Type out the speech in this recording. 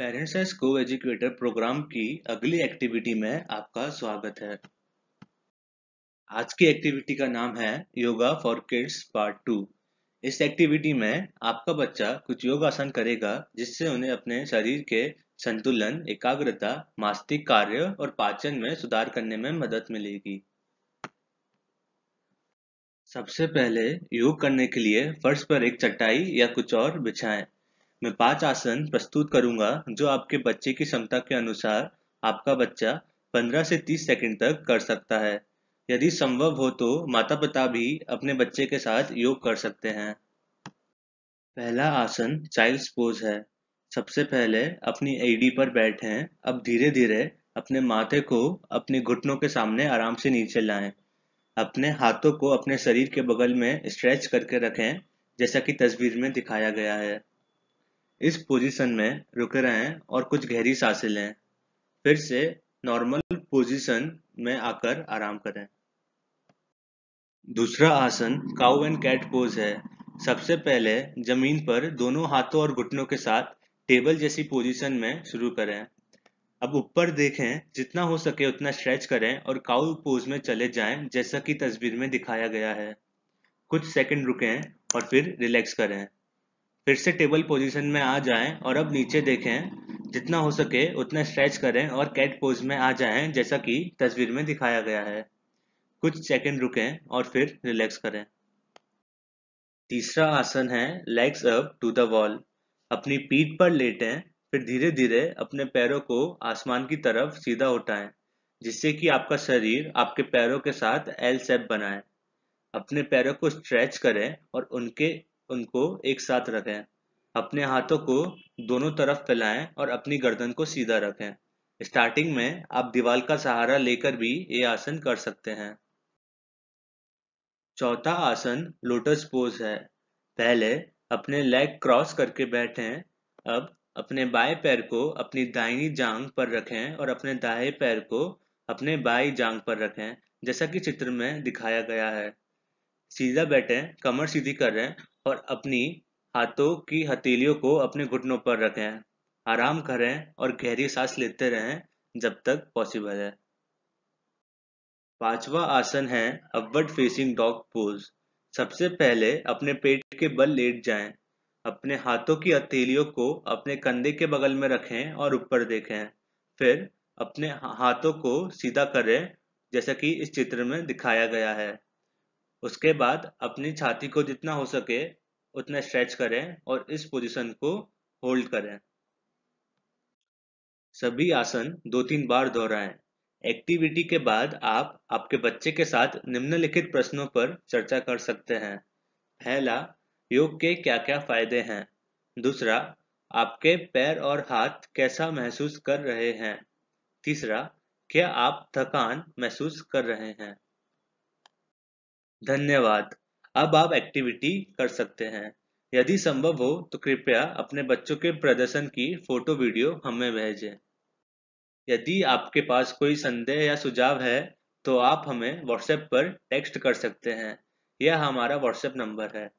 parents and co educator program की अगली activity में आपका स्वागत है आज की एक्टिविटी का नाम है yoga for kids part two इस एक्टिविटी में आपका बच्चा कुछ योगासन करेगा जिससे उन्हें अपने शरीर के संतुलन एकाग्रता मास्तिक कार्य और पाचन में सुधार करने में मदद मिलेगी सबसे पहले योग करने के लिए फर्श पर एक चटाई या कुछ और बिछाएं मैं पांच आसन प्रस्तुत करूंगा जो आपके बच्चे की क्षमता के अनुसार आपका बच्चा 15 से 30 सेकंड तक कर सकता है यदि संभव हो तो माता पिता भी अपने बच्चे के साथ योग कर सकते हैं पहला आसन चाइल्ड पोज है सबसे पहले अपनी एडी पर बैठे अब धीरे धीरे अपने माथे को अपने घुटनों के सामने आराम से नीचे लाएं अपने हाथों को अपने शरीर के बगल में स्ट्रेच करके रखें जैसा कि तस्वीर में दिखाया गया है इस पोजीशन में रुके हैं और कुछ गहरी सांसें लें फिर से नॉर्मल पोजीशन में आकर आराम करें दूसरा आसन काउ एंड कैट पोज है सबसे पहले जमीन पर दोनों हाथों और घुटनों के साथ टेबल जैसी पोजीशन में शुरू करें अब ऊपर देखें जितना हो सके उतना स्ट्रेच करें और काउ पोज में चले जाएं जैसा कि तस्वीर में दिखाया गया है कुछ सेकंड रुकें और फिर रिलैक्स करें फिर से टेबल पोजीशन में आ जाएं और अब नीचे देखें जितना हो सके उतना स्ट्रेच करें और कैट पोज में आ जाएं जैसा कि तस्वीर में दिखाया गया है कुछ सेकंड रुकें और फिर रिलैक्स करें तीसरा आसन है legs up to the wall अपनी पीठ पर लेटें फिर धीरे धीरे अपने पैरों को आसमान की तरफ सीधा उठाएं जिससे कि आपका शरीर आपके पैरों के साथ एल सेप बनाए अपने पैरों को स्ट्रेच करें और उनके उनको एक साथ रखें अपने हाथों को दोनों तरफ फैलाएं और अपनी गर्दन को सीधा रखें स्टार्टिंग में आप दीवार का सहारा लेकर भी ये आसन कर सकते हैं चौथा आसन लोटस पोज है पहले अपने लेग क्रॉस करके बैठें अब अपने बाएं पैर को अपनी दाहिनी जांग पर रखें और अपने दाएं पैर को अपने बाएं जांग पर रखें जैसा कि चित्र में दिखाया गया है सीधा बैठे कमर सीधी कर रहे हैं और अपनी हाथों की हथेलियों को अपने घुटनों पर रखें आराम करें और गहरी सांस लेते रहें जब तक पॉसिबल है पांचवा आसन है अपवर्ड फेसिंग डॉग पोज सबसे पहले अपने पेट के बल लेट जाएं अपने हाथों की हथेलियों को अपने कंधे के बगल में रखें और ऊपर देखें फिर अपने हाथों को सीधा करें जैसा कि इस चित्र में दिखाया गया है उसके बाद अपनी छाती को जितना हो सके उतना स्ट्रेच करें और इस पोजीशन को होल्ड करें सभी आसन दो तीन बार दोहराएं एक्टिविटी के बाद आप आपके बच्चे के साथ निम्नलिखित प्रश्नों पर चर्चा कर सकते हैं पहला योग के क्या क्या फायदे हैं दूसरा आपके पैर और हाथ कैसा महसूस कर रहे हैं तीसरा क्या आप थकान महसूस कर रहे हैं धन्यवाद अब आप एक्टिविटी कर सकते हैं यदि संभव हो तो कृपया अपने बच्चों के प्रदर्शन की फोटो वीडियो हमें भेजें यदि आपके पास कोई संदेह या सुझाव है तो आप हमें व्हाट्सएप पर टेक्स्ट कर सकते हैं यह हमारा व्हाट्सएप नंबर है